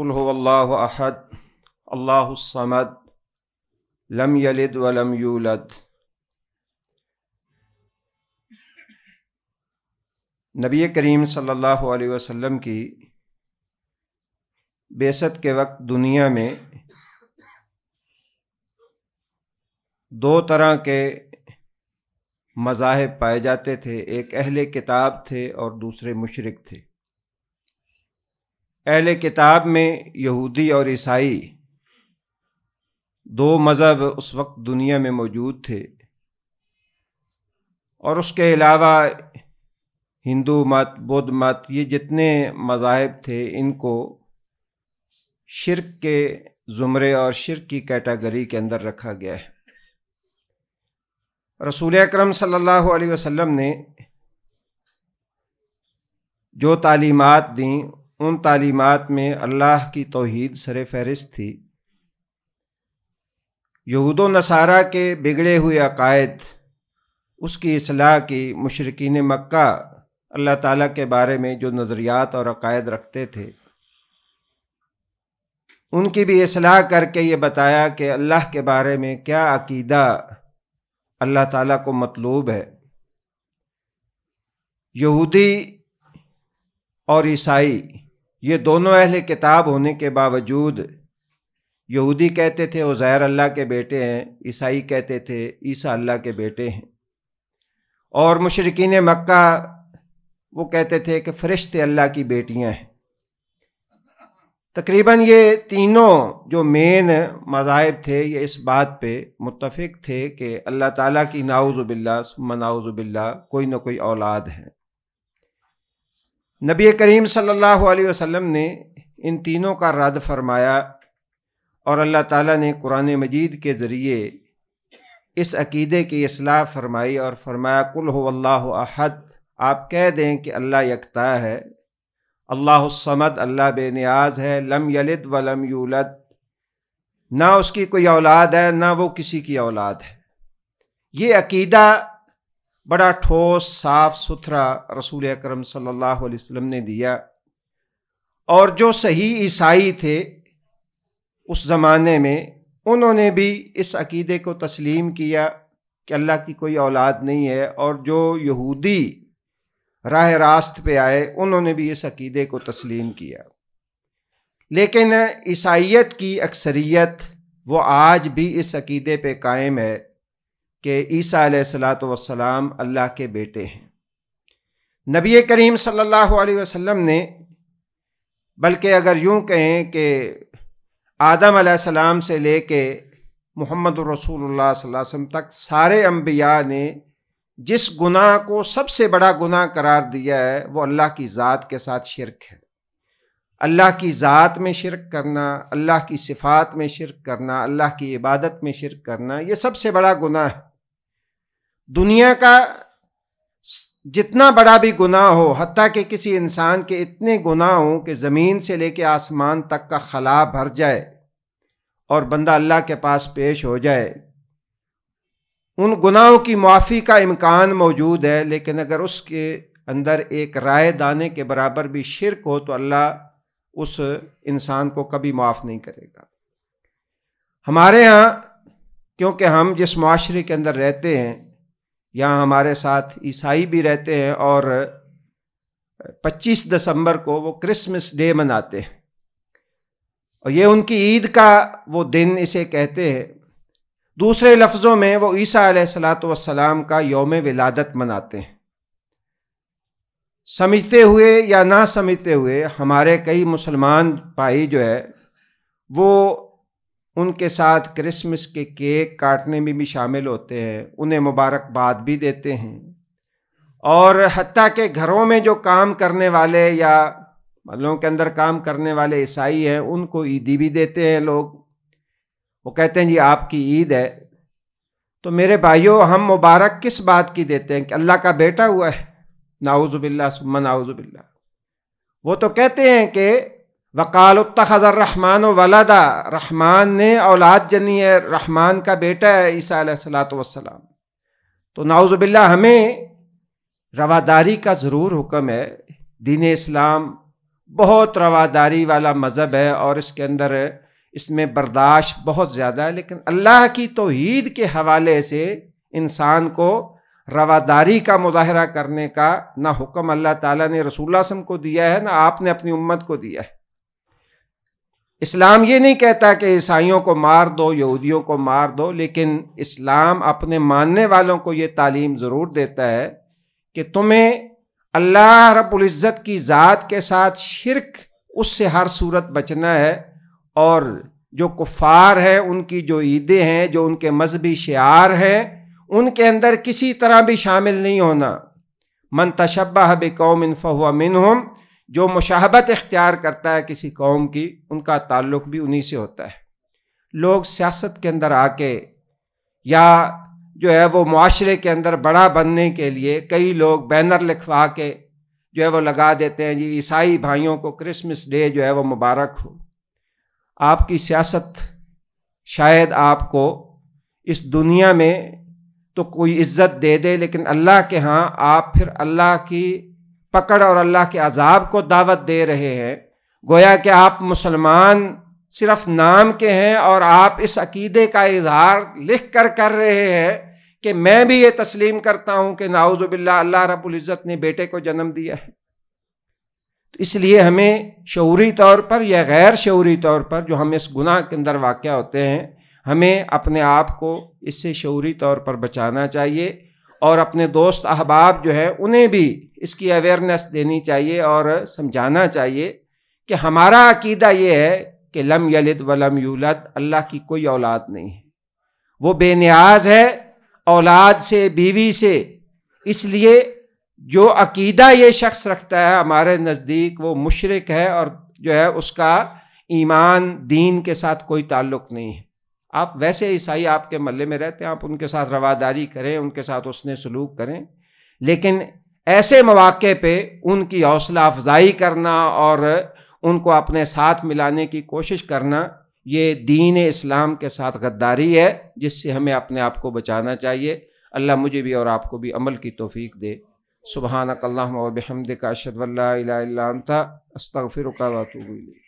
कुल अल्लाह अहद अल्लाहमद लम यलिद वलम यूलद नबी करीम सल्लल्लाहु अलैहि वसल्लम की बेसत के वक्त दुनिया में दो तरह के मज़ाहब पाए जाते थे एक अहले किताब थे और दूसरे मुशरक थे अहल किताब में यहूदी और ईसाई दो मज़हब उस वक्त दुनिया में मौजूद थे और उसके अलावा हिंदू मत बौद्ध मत ये जितने मज़ाहब थे इनको शिरक के ज़ुमरे और शिरक की कैटेगरी के अंदर रखा गया है रसूल अक्रम सल्लल्लाहु अलैहि वसल्लम ने जो तालीमत दी उन तालीमात में अल्लाह की तोहद सर फहरिस्त थी यहूद नसारा के बिगड़े हुए अकायद उसकी असलाह की मशरकिन मक्का अल्लाह ताला के बारे में जो नज़रियात और अकायद रखते थे उनकी भी असलाह करके ये बताया कि अल्लाह के बारे में क्या अकीदा अल्लाह ताला को मतलूब है यहूदी और ईसाई ये दोनों अहल किताब होने के बावजूद यहूदी कहते थे ज़ैर अल्लाह के बेटे हैं ईसाई कहते थे ईसा अल्लाह के बेटे हैं और मशरकिन मक्का वो कहते थे कि फ़रिश्ते अल्लाह की बेटियां हैं तकरीबन ये तीनों जो मेन मज़ाहब थे ये इस बात पे मुतफिक थे कि अल्लाह ताला की नाउज़बिल्ला मनाउज़बिल्ला कोई ना कोई औलाद हैं नबी करीम सल्लल्लाहु अलैहि वसल्लम ने इन तीनों का रद्द फरमाया और अल्लाह ताला ने कुरान मजीद के ज़रिए इस अकीदे की असलाह फरमाई और फरमाया कुल हो अल्लाह अहद आप कह दें कि अल्लाह यकता है अल्लाह समद अल्लाह बेनियाज है लम यलिद व लम यूलद ना उसकी कोई औलाद है ना वो किसी की औलाद है ये अकीदा बड़ा ठोस साफ सुथरा रसूल अक्रम सम ने दिया और जो सही ईसाई थे उस ज़माने में उन्होंने भी इस अकीदे को तस्लीम किया कि अल्लाह की कोई औलाद नहीं है और जो यहूदी राह रास्त पे आए उन्होंने भी इस अकीदे को तस्लीम किया लेकिन ईसाइत की अक्सरियत वो आज भी इस अकीदे पे कायम है कि ईसा सलात वसलाम अल्लाह के बेटे हैं नबी करीम सल्लल्लाहु अलैहि वसल्लम ने बल्कि अगर यूँ कहें कि आदम सलाम से ले के मोहम्मद वसम तक सारे अम्बिया ने जिस गुनाह को सबसे बड़ा गुनाह करार दिया है वो अल्लाह की ज़ात के साथ शिरक है अल्लाह की ज़ात में शिरक करना अल्लाह की सिफात में शिरक करना अल्लाह की इबादत में शिरक करना ये सबसे बड़ा गुनाह है दुनिया का जितना बड़ा भी गुनाह हो हती कि किसी इंसान के इतने गुनाह हों कि ज़मीन से लेके आसमान तक का खला भर जाए और बंदा अल्लाह के पास पेश हो जाए उन गुनाहों की माफ़ी का इम्कान मौजूद है लेकिन अगर उसके अंदर एक राय दाने के बराबर भी शिरक हो तो अल्लाह उस इंसान को कभी माफ़ नहीं करेगा हमारे यहाँ क्योंकि हम जिस माशरे के अंदर रहते हैं यहाँ हमारे साथ ईसाई भी रहते हैं और 25 दिसंबर को वो क्रिसमस डे मनाते हैं और ये उनकी ईद का वो दिन इसे कहते हैं दूसरे लफ्ज़ों में वो ईसा सलाम का योम विलादत मनाते हैं समझते हुए या ना समझते हुए हमारे कई मुसलमान भाई जो है वो उनके साथ क्रिसमस के केक काटने में भी शामिल होते हैं उन्हें मुबारकबाद भी देते हैं और हती के घरों में जो काम करने वाले या मल्लों के अंदर काम करने वाले ईसाई हैं उनको ईदी भी देते हैं लोग वो कहते हैं जी आपकी ईद है तो मेरे भाइयों हम मुबारक किस बात की देते हैं कि अल्लाह का बेटा हुआ है नाउज़ुबिल्ला सुम्मा नाउज़ुबिल्ला वो तो कहते हैं कि वकाल रहमान वलदा रहमान ने औलाद जनी है रहमान का बेटा है ईसा सलात वसलाम तो नाउज़बिल्ला हमें रवादारी का ज़रूर हुक्म है दीन इस्लाम बहुत रवादारी वाला मज़हब है और इसके अंदर इसमें बर्दाश्त बहुत ज़्यादा है लेकिन अल्लाह की तोहद के हवाले से इंसान को रवादारी का मुजाहरा करने का ना हुक्म अल्लाह ताला ने रसूल को दिया है ना आपने अपनी उम्मत को दिया है इस्लाम ये नहीं कहता कि ईसाइयों को मार दो यहूदियों को मार दो लेकिन इस्लाम अपने मानने वालों को ये तालीम ज़रूर देता है कि तुम्हें अल्लाह रबुल्ज़त की ज़ात के साथ शिरक उससे हर सूरत बचना है और जो कुफार हैं उनकी जो ईदें हैं जो उनके मजहबी शार हैं उनके अंदर किसी तरह भी शामिल नहीं होना मन तशबा बकौमिन फ़हुआ मिन हम जो मुशाहबत इख्तियार करता है किसी कौम की उनका ताल्लुक भी उन्हीं से होता है लोग सियासत के अंदर आके या जो है वो माशरे के अंदर बड़ा बनने के लिए कई लोग बैनर लिखवा के जो है वो लगा देते हैं जी ईसाई भाइयों को क्रिसमस डे जो है वो मुबारक हो आपकी सियासत शायद आपको इस दुनिया में तो कोई इज़्ज़त दे दे लेकिन अल्लाह के यहाँ आप फिर अल्लाह की पकड़ और अल्लाह के अजाब को दावत दे रहे हैं गोया कि आप मुसलमान सिर्फ नाम के हैं और आप इस अकीदे का इजहार लिख कर कर रहे हैं कि मैं भी ये तस्लीम करता हूँ कि नाउजुबिल्ला अल्लाह रबुल्ज़त ने बेटे को जन्म दिया है तो इसलिए हमें शौरी तौर पर या गैर शौरी तौर पर जो हम इस गुनाह के अंदर वाक़ होते हैं हमें अपने आप को इससे शौरी तौर पर बचाना चाहिए और अपने दोस्त अहबाब जो है उन्हें भी इसकी अवेयरनेस देनी चाहिए और समझाना चाहिए कि हमारा अकीदा ये है कि लम यलिद व लम यूलद अल्लाह की कोई औलाद नहीं है वो बेनियाज है औलाद से बीवी से इसलिए जो अकीदा ये शख्स रखता है हमारे नज़दीक वो मुशरक है और जो है उसका ईमान दीन के साथ कोई ताल्लुक नहीं है आप वैसे ईसाई आपके महल में रहते हैं आप उनके साथ रवादारी करें उनके साथ उसने सलूक करें लेकिन ऐसे मौाक़े पे उनकी हौसला अफजाई करना और उनको अपने साथ मिलाने की कोशिश करना ये दीन इस्लाम के साथ गद्दारी है जिससे हमें अपने आप को बचाना चाहिए अल्लाह मुझे भी और आपको भी अमल की तोफ़ी दे सुबहानक का अशद अस्तफ़िर का वातुबी